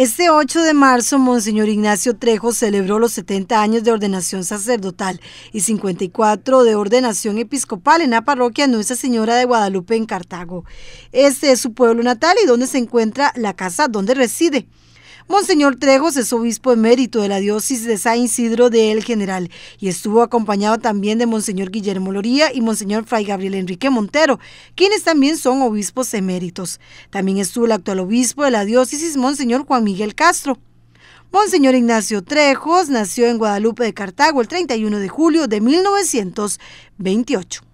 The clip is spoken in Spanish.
Este 8 de marzo, Monseñor Ignacio Trejo celebró los 70 años de ordenación sacerdotal y 54 de ordenación episcopal en la parroquia Nuestra Señora de Guadalupe en Cartago. Este es su pueblo natal y donde se encuentra la casa donde reside. Monseñor Trejos es obispo emérito de la diócesis de San Isidro de El General y estuvo acompañado también de Monseñor Guillermo Loría y Monseñor Fray Gabriel Enrique Montero, quienes también son obispos eméritos. También estuvo el actual obispo de la diócesis, Monseñor Juan Miguel Castro. Monseñor Ignacio Trejos nació en Guadalupe de Cartago el 31 de julio de 1928.